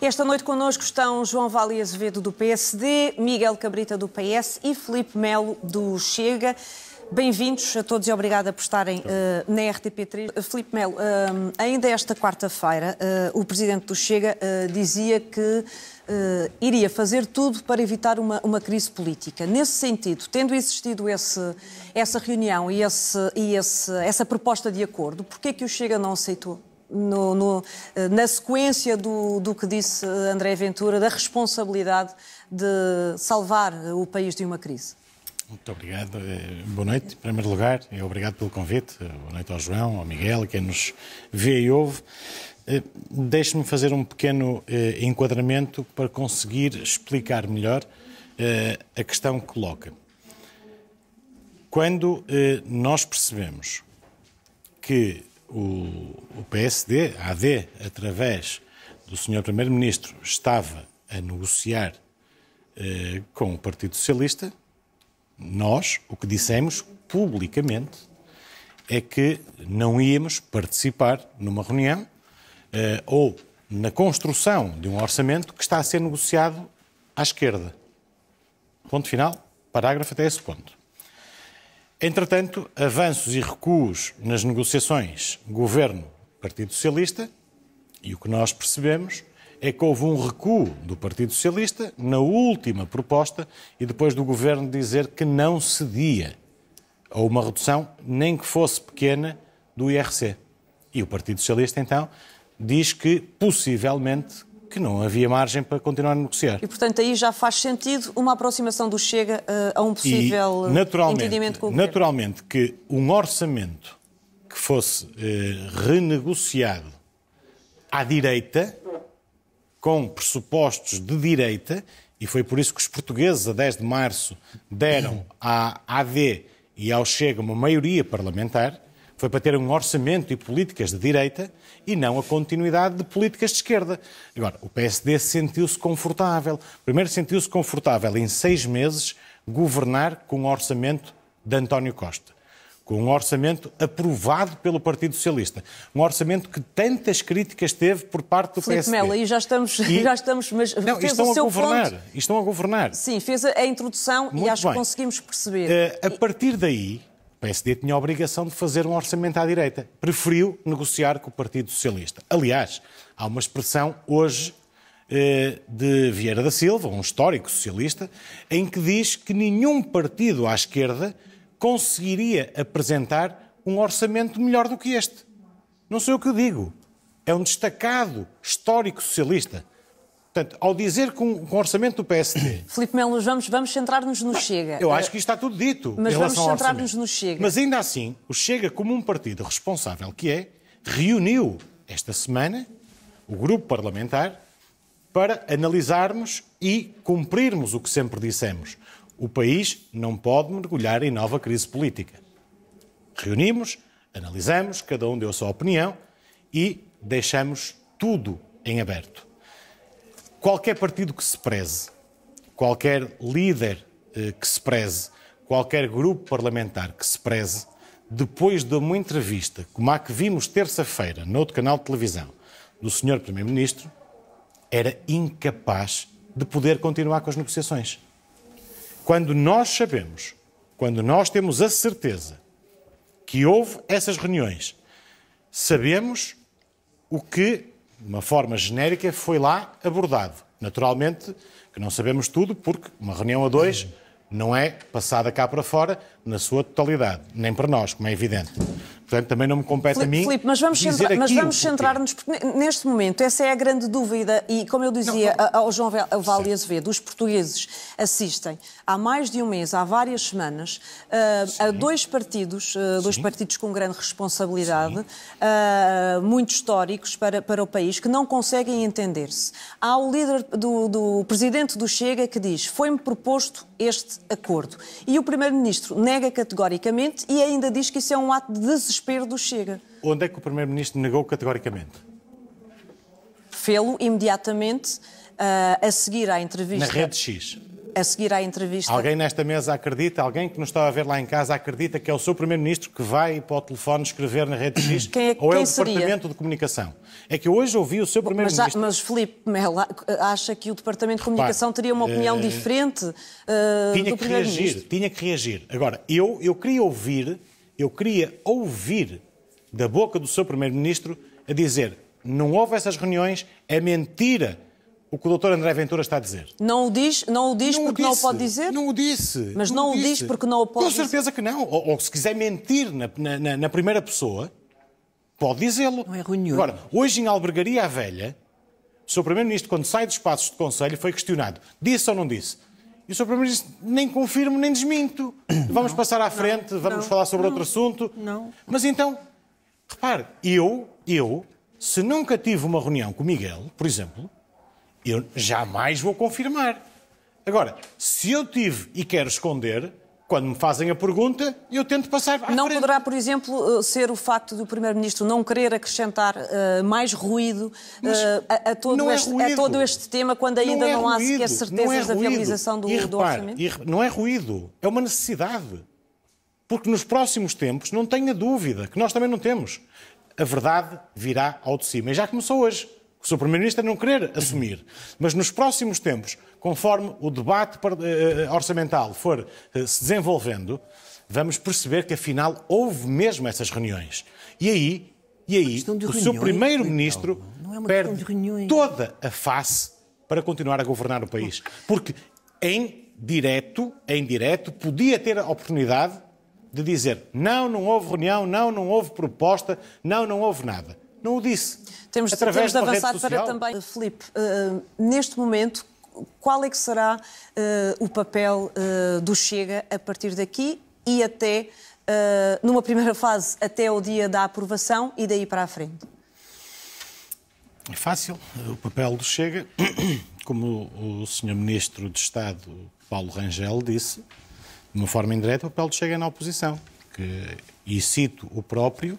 Esta noite connosco estão João Vale Azevedo do PSD, Miguel Cabrita do PS e Felipe Melo do Chega. Bem-vindos a todos e obrigada por estarem uh, na RTP3. Eh, Filipe Melo, uh, ainda esta quarta-feira, uh, o presidente do Chega dizia que iria fazer tudo para evitar uma, uma crise política. Nesse sentido, tendo existido esse, essa reunião e, esse, e esse, essa proposta de acordo, porquê é que o Chega não aceitou? no, no, eh, na sequência do, do que disse André Ventura, da responsabilidade de salvar o país de uma crise? Muito obrigado. Eh, boa noite, em primeiro lugar, e obrigado pelo convite. Eh, boa noite ao João, ao Miguel, quem nos vê e ouve. Deixe-me fazer um pequeno enquadramento para conseguir explicar melhor a questão que coloca. Quando nós percebemos que o, o PSD, a AD, através do Sr. Primeiro-Ministro, estava a negociar eh, com o Partido Socialista, nós o que dissemos publicamente é que não íamos participar numa reunião eh, ou na construção de um orçamento que está a ser negociado à esquerda. Ponto final, parágrafo até esse ponto. Entretanto, avanços e recuos nas negociações governo-Partido Socialista, e o que nós percebemos é que houve um recuo do Partido Socialista na última proposta e depois do governo dizer que não cedia a uma redução, nem que fosse pequena, do IRC. E o Partido Socialista, então, diz que possivelmente que não havia margem para continuar a negociar. E, portanto, aí já faz sentido uma aproximação do Chega uh, a um possível e, eh, naturalmente, entendimento com o Naturalmente que um orçamento que fosse uh, renegociado à direita, com pressupostos de direita, e foi por isso que os portugueses, a 10 de março, deram à AD e ao Chega uma maioria parlamentar, foi para ter um orçamento e políticas de direita e não a continuidade de políticas de esquerda. Agora, o PSD sentiu-se confortável. Primeiro, sentiu-se confortável em seis meses governar com o orçamento de António Costa com um orçamento aprovado pelo Partido Socialista. Um orçamento que tantas críticas teve por parte do PSD. PSD. Melo, aí já estamos, e... já estamos, mas não, fez estão o seu a governar, ponto... Estão a governar. Sim, fez a introdução Muito e acho bem. que conseguimos perceber. Uh, a partir daí, o PSD tinha a obrigação de fazer um orçamento à direita. Preferiu negociar com o Partido Socialista. Aliás, há uma expressão hoje eh, de Vieira da Silva, um histórico socialista, em que diz que nenhum partido à esquerda conseguiria apresentar um orçamento melhor do que este. Não sei o que eu digo. É um destacado histórico socialista. Portanto, ao dizer com, o orçamento do PSD. Filipe Melo, vamos, vamos centrar-nos no Chega. Eu acho que isto está tudo dito. Mas vamos centrar-nos no Chega. Mas ainda assim, o Chega, como um partido responsável que é, reuniu esta semana o grupo parlamentar para analisarmos e cumprirmos o que sempre dissemos. O país não pode mergulhar em nova crise política. Reunimos, analisamos, cada um deu a sua opinião e deixamos tudo em aberto qualquer partido que se preze, qualquer líder eh, que se preze, qualquer grupo parlamentar que se preze, depois de uma entrevista, como a que vimos terça-feira, no outro canal de televisão, do Sr. Primeiro-Ministro, era incapaz de poder continuar com as negociações. Quando nós sabemos, quando nós temos a certeza que houve essas reuniões, sabemos o que de uma forma genérica, foi lá abordado. Naturalmente, que não sabemos tudo, porque uma reunião a dois não é passada cá para fora na sua totalidade, nem para nós, como é evidente. Portanto, também não me compete Filipe, a mim. Filipe, mas vamos, centra vamos centrar-nos, porque neste momento essa é a grande dúvida, e como eu dizia não, não. ao João Vale Azevedo, os portugueses assistem há mais de um mês, há várias semanas, uh, a dois partidos, uh, dois partidos com grande responsabilidade, uh, muito históricos para, para o país, que não conseguem entender-se. Há o líder do, do presidente do Chega que diz: foi-me proposto este acordo. E o primeiro-ministro nega categoricamente e ainda diz que isso é um ato de desespero desespero do Chega. Onde é que o Primeiro-Ministro negou categoricamente? Fê-lo imediatamente uh, a seguir à entrevista. Na rede X. A seguir à entrevista. Alguém nesta mesa acredita, alguém que nos está a ver lá em casa acredita que é o seu Primeiro-Ministro que vai para o telefone escrever na rede X? Quem é, ou é quem o seria? Departamento de Comunicação? É que hoje ouvi o seu Primeiro-Ministro. Mas, mas Melo acha que o Departamento de Comunicação teria uma opinião uh, diferente uh, tinha do que reagir, Tinha que reagir. Agora, eu, eu queria ouvir eu queria ouvir da boca do seu Primeiro-Ministro a dizer não houve essas reuniões, é mentira o que o Dr. André Ventura está a dizer. Não o diz, não o diz não porque o disse, não o pode dizer? Não o disse. Mas não, não o disse. diz porque não o pode Com dizer? Com certeza que não. Ou, ou, se quiser mentir na, na, na primeira pessoa, pode dizê-lo. Não é reunião. Agora, hoje em Albergaria à Velha, o Sr. Primeiro-Ministro, quando sai dos passos do Conselho, foi questionado. Disse ou não disse? E o Sr. Primeiro-Ministro nem confirmo, nem desminto. Vamos não, passar à frente, não, vamos não, falar sobre outro assunto. Não. Mas então, repare, eu, eu, se nunca tive uma reunião com o Miguel, por exemplo, eu jamais vou confirmar. Agora, se eu tive e quero esconder, quando me fazem a pergunta, eu tento passar à Não frente. poderá, por exemplo, eh, ser o facto do Primeiro-Ministro não querer acrescentar uh, mais ruído uh, a, a, todo é este, ruído. a, todo este, tema, quando ainda não, é não há sequer é certezas é da viabilização do, e repare, do orçamento? E, não é ruído, é uma necessidade. Porque nos próximos tempos, não tenha dúvida, que nós também não temos, a verdade virá ao de cima. E já começou hoje o seu Primeiro-Ministro é não querer assumir. Mas nos próximos tempos, conforme o debate eh, eh, orçamental for eh, se desenvolvendo, vamos perceber que afinal houve mesmo essas reuniões. E aí, e aí o seu Primeiro-Ministro é perde toda a face para continuar a governar o país. Porque em direto, em direto, podia ter a oportunidade de dizer não, não houve reunião, não, não houve proposta, não, não houve nada não o disse. Temos, temos de avançar para também, eh, Filipe, uh, neste momento, qual é que será uh, o papel uh, do Chega a partir daqui e até, numa primeira fase, até o dia da aprovação e daí para a frente? É fácil. O papel do Chega, como o Sr. Ministro de Estado, Paulo Rangel, disse, de uma forma indireta, o papel do Chega é na oposição. Que, e cito o próprio,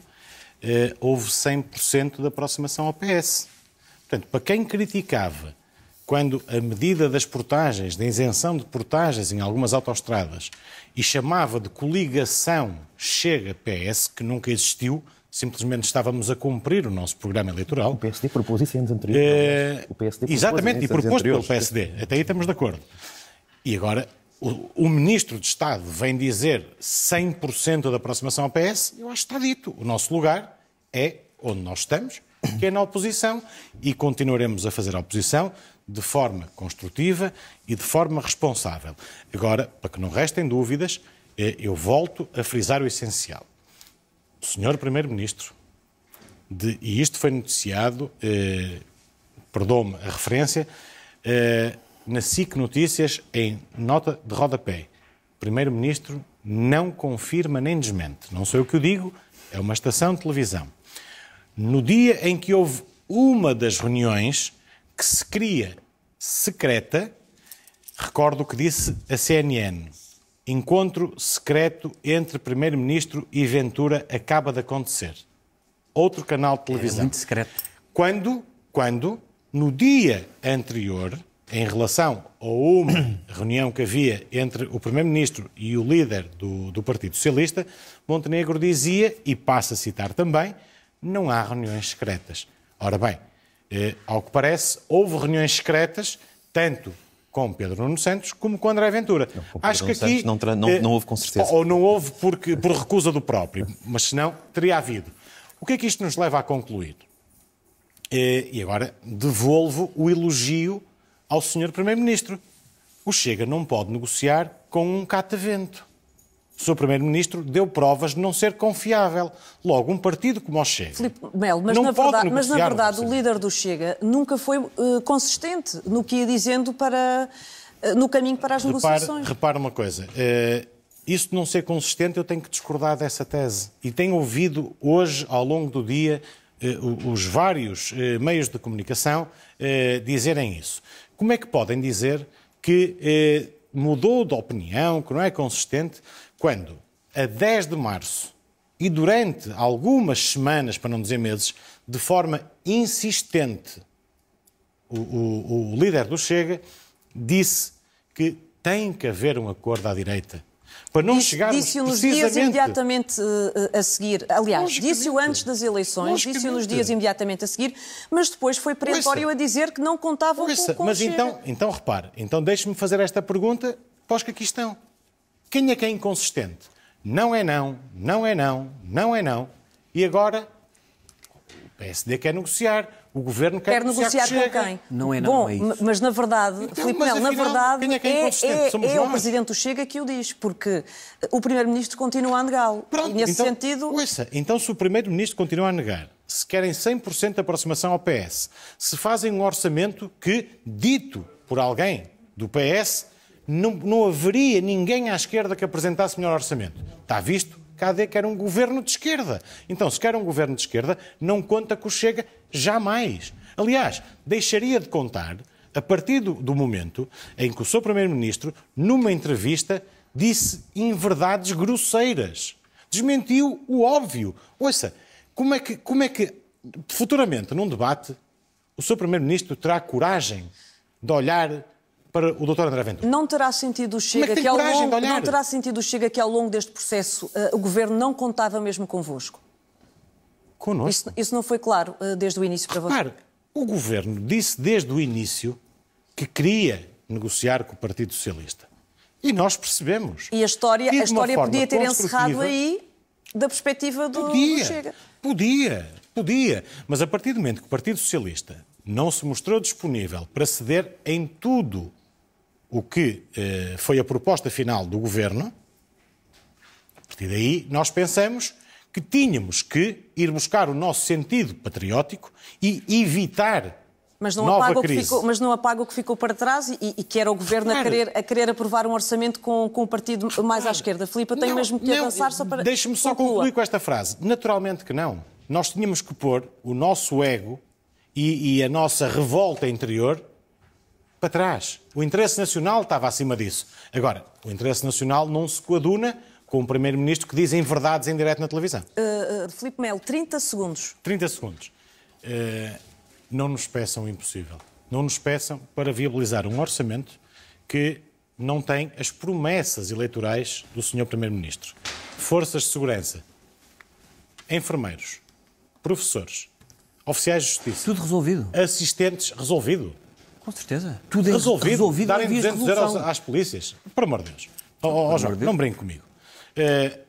eh, houve 100% de aproximação ao PS. Portanto, para quem criticava quando a medida das portagens, da isenção de portagens em algumas autoestradas, e chamava de coligação Chega-PS, que nunca existiu, simplesmente estávamos a cumprir o nosso programa eleitoral. O PSD propôs isso em anos anteriores. Eh, o PSD exatamente, e proposto pelo PSD. Até aí estamos de acordo. E agora o, o, ministro de Estado vem dizer 100% da aproximação ao PS, eu acho que está dito. O nosso lugar é onde nós estamos, que é na oposição, e continuaremos a fazer a oposição de forma construtiva e de forma responsável. Agora, para que não restem dúvidas, é, eu volto a frisar o essencial. O senhor Primeiro-Ministro, e isto foi noticiado, eh, perdoa-me a referência, eh, na SIC Notícias em nota de rodapé. Primeiro-Ministro não confirma nem desmente. Não sou eu que o digo, é uma estação de televisão. No dia em que houve uma das reuniões que se cria secreta, recordo o que disse a CNN. Encontro secreto entre Primeiro-Ministro e Ventura acaba de acontecer. Outro canal de é televisão. É muito secreto. Quando, quando, no dia anterior, em relação a uma reunião que havia entre o Primeiro-Ministro e o líder do, do, Partido Socialista, Montenegro dizia, e passa a citar também, não há reuniões secretas. Ora bem, eh, ao que parece, houve reuniões secretas, tanto com Pedro Nuno Santos como com André Ventura. Não, Acho que aqui. Não, não, não, houve com eh, certeza. Ou não houve porque, por recusa do próprio, mas senão teria havido. O que é que isto nos leva a concluir? Eh, e agora devolvo o elogio ao Sr. Primeiro-Ministro. O Chega não pode negociar com um catavento. O Sr. Primeiro-Ministro deu provas de não ser confiável. Logo, um partido como o Chega. Filipe Melo, mas, na verdade, mas na verdade o líder do Chega nunca foi uh, consistente no que ia dizendo para, uh, no caminho para as repare, negociações. Repara uma coisa. Uh, isso de não ser consistente, eu tenho que discordar dessa tese. E tenho ouvido hoje, ao longo do dia, eh, os vários eh, meios de comunicação eh, dizerem isso como é que podem dizer que eh, mudou de opinião, que não é consistente, quando a 10 de março e durante algumas semanas, para não dizer meses, de forma insistente, o, o, o líder do Chega disse que tem que haver um acordo à direita para não disse, chegarmos disse nos dias imediatamente eh, a seguir, aliás, disse-o antes das eleições, disse-o nos dias imediatamente a seguir, mas depois foi perentório a dizer que não contava com o Mas então, então repare, então deixe-me fazer esta pergunta pós que aqui estão. Quem é que é inconsistente? Não é não, não é não, não é não. E agora o PSD quer negociar, o governo quer, quer negociar que com quem? Não é, não Bom, é isso. Mas na verdade, então, Filipe Melo, na verdade, quem é, que é, é, é, é o presidente do Chega que o diz, porque eh, o primeiro-ministro continua a negá-lo. E nesse então, sentido. Ouça, então se o primeiro-ministro continua a negar, se querem 100% de aproximação ao PS, se fazem um orçamento que, dito por alguém do PS, não, não haveria ninguém à esquerda que apresentasse melhor orçamento. Está visto? KD quer um governo de esquerda. Então, se quer um governo de esquerda, não conta que o Chega Jamais. Aliás, deixaria de contar a partir do, do momento em que o seu Primeiro-Ministro, numa entrevista, disse inverdades grosseiras. Desmentiu o óbvio. Ouça, como é que, como é que futuramente, num debate, o seu Primeiro-Ministro terá coragem de olhar para o Dr. André Ventura? Não terá sentido chega é que, que ao longo, não terá sentido chega que ao longo deste processo uh, o governo não contava mesmo convosco. Isso, isso não foi claro eh, desde o início para você? Claro, o governo disse desde o início que queria negociar com o Partido Socialista. E nós percebemos. E a história, e a história podia ter encerrado aí da perspectiva do, podia, do Chega. Podia, podia. Mas a partir do momento que o Partido Socialista não se mostrou disponível para ceder em tudo o que eh, foi a proposta final do governo, a partir daí nós pensamos que tínhamos que ir buscar o nosso sentido patriótico e evitar mas não, Nova apaga crise. o que ficou, mas não apaga o que ficou para trás e, e que era o governo claro. a, querer, a querer aprovar um orçamento com, com o partido mais claro. à esquerda. Filipe, tem mesmo que não, avançar só para. Deixe-me só concluir com esta frase. Naturalmente que não. Nós tínhamos que pôr o nosso ego e, e a nossa revolta interior para trás. O interesse nacional estava acima disso. Agora, o interesse nacional não se coaduna com o Primeiro-Ministro que dizem verdades em direto na televisão. Uh, uh, Filipe Melo, 30 segundos. 30 segundos. Uh, não nos peçam o impossível. Não nos peçam para viabilizar um orçamento que não tem as promessas eleitorais do Sr. Primeiro-Ministro. Forças de segurança, enfermeiros, professores, oficiais de justiça. Tudo resolvido. Assistentes, resolvido. Com certeza. Tudo resolvido. resolvido darem 200 euros às polícias. Por amor de Deus. Oh, oh, oh não brinque comigo. Eh,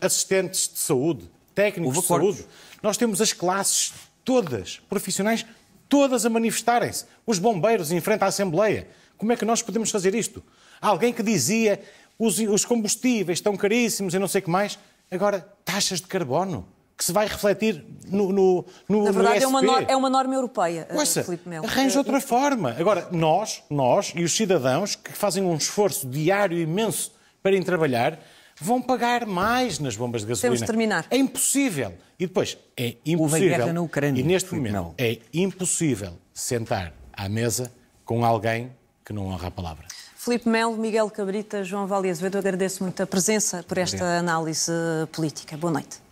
assistentes de saúde, técnicos de saúde. Nós temos as classes todas, profissionais, todas a manifestarem-se. Os bombeiros em frente à Assembleia. Como é que nós podemos fazer isto? Há alguém que dizia os, os combustíveis estão caríssimos e não sei o que mais. Agora, taxas de carbono que se vai refletir no, no, no Na verdade, no é, uma norma, é uma norma europeia, eh, Ouça, Filipe Melo. Arranja é, outra é... forma. Agora, nós, nós e os cidadãos que fazem um esforço diário imenso para ir trabalhar, vão pagar mais nas bombas de gasolina. Temos de terminar. É impossível. E depois, é impossível. na Ucrânia. E neste momento, não. é impossível sentar à mesa com alguém que não honra a palavra. Filipe Melo, Miguel Cabrita, João Vale eu agradeço muito a presença por esta análise política. Boa noite.